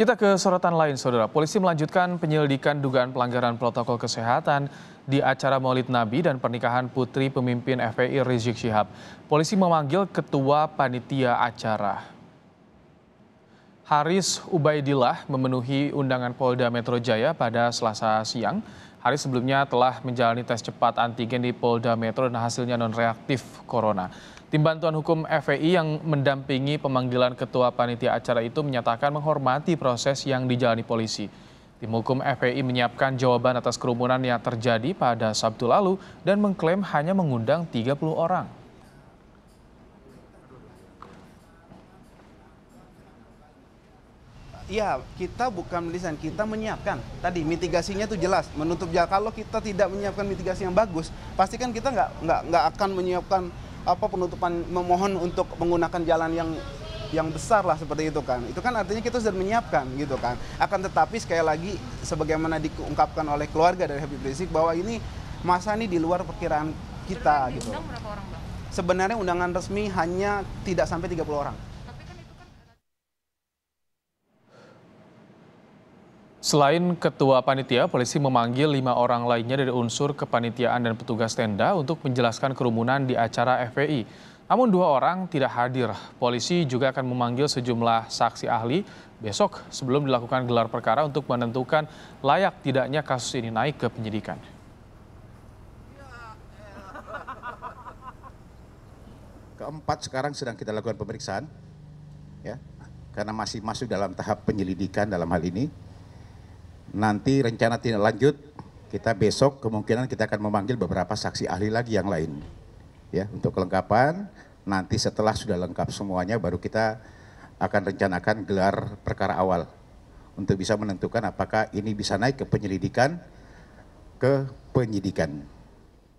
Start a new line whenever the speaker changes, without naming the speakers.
Kita ke sorotan lain, Saudara. Polisi melanjutkan penyelidikan dugaan pelanggaran protokol kesehatan di acara Maulid Nabi dan pernikahan putri pemimpin FPI Rizik Syihab. Polisi memanggil ketua panitia acara. Haris Ubaidillah memenuhi undangan Polda Metro Jaya pada Selasa siang hari sebelumnya telah menjalani tes cepat antigen di Polda Metro dan hasilnya non-reaktif corona. Tim bantuan hukum FPI yang mendampingi pemanggilan ketua panitia acara itu menyatakan menghormati proses yang dijalani polisi. Tim hukum FPI menyiapkan jawaban atas kerumunan yang terjadi pada Sabtu lalu dan mengklaim hanya mengundang 30 orang.
Iya, kita bukan lisan, kita menyiapkan. Tadi mitigasinya itu jelas, menutup jalan. Kalau kita tidak menyiapkan mitigasi yang bagus, pastikan kita nggak nggak nggak akan menyiapkan apa penutupan memohon untuk menggunakan jalan yang yang besar lah seperti itu kan. Itu kan artinya kita sudah menyiapkan gitu kan. Akan tetapi sekali lagi sebagaimana diungkapkan oleh keluarga dari Habib Rizik bahwa ini masa ini di luar perkiraan kita Berarti gitu. orang, Sebenarnya undangan resmi hanya tidak sampai 30 orang.
Selain ketua panitia, polisi memanggil lima orang lainnya dari unsur kepanitiaan dan petugas tenda untuk menjelaskan kerumunan di acara FPI. Namun dua orang tidak hadir. Polisi juga akan memanggil sejumlah saksi ahli besok sebelum dilakukan gelar perkara untuk menentukan layak tidaknya kasus ini naik ke penyidikan.
Keempat sekarang sedang kita lakukan pemeriksaan, ya, karena masih masuk dalam tahap penyelidikan dalam hal ini nanti rencana tindak lanjut kita besok kemungkinan kita akan memanggil beberapa saksi ahli lagi yang lain ya untuk kelengkapan nanti setelah sudah lengkap semuanya baru kita akan rencanakan gelar perkara awal untuk bisa menentukan apakah ini bisa naik ke penyelidikan ke penyidikan.